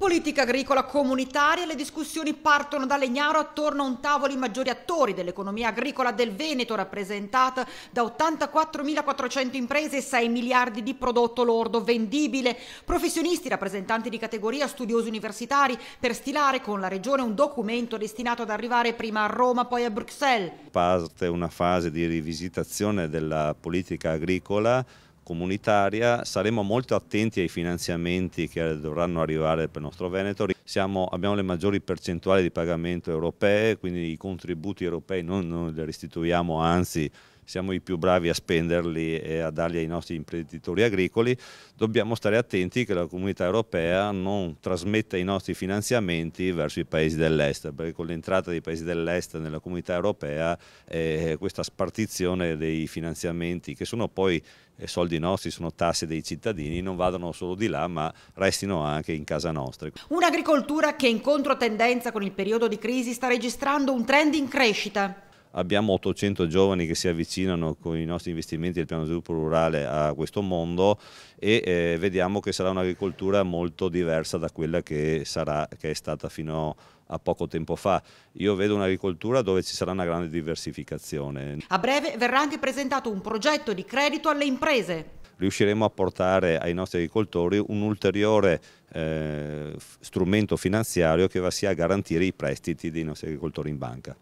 Politica agricola comunitaria, le discussioni partono da Legnaro attorno a un tavolo i maggiori attori dell'economia agricola del Veneto, rappresentata da 84.400 imprese e 6 miliardi di prodotto lordo vendibile, professionisti, rappresentanti di categoria, studiosi universitari, per stilare con la Regione un documento destinato ad arrivare prima a Roma, poi a Bruxelles. Parte una fase di rivisitazione della politica agricola comunitaria, saremo molto attenti ai finanziamenti che dovranno arrivare per il nostro Veneto. Siamo, abbiamo le maggiori percentuali di pagamento europee, quindi i contributi europei noi non li restituiamo, anzi siamo i più bravi a spenderli e a darli ai nostri imprenditori agricoli, dobbiamo stare attenti che la comunità europea non trasmetta i nostri finanziamenti verso i paesi dell'est, perché con l'entrata dei paesi dell'est nella comunità europea eh, questa spartizione dei finanziamenti che sono poi eh, soldi nostri, sono tasse dei cittadini, non vadano solo di là ma restino anche in casa nostra. Un'agricoltura che in controtendenza con il periodo di crisi sta registrando un trend in crescita abbiamo 800 giovani che si avvicinano con i nostri investimenti del piano sviluppo rurale a questo mondo e eh, vediamo che sarà un'agricoltura molto diversa da quella che, sarà, che è stata fino a poco tempo fa. Io vedo un'agricoltura dove ci sarà una grande diversificazione. A breve verrà anche presentato un progetto di credito alle imprese riusciremo a portare ai nostri agricoltori un ulteriore eh, strumento finanziario che va sia a garantire i prestiti dei nostri agricoltori in banca.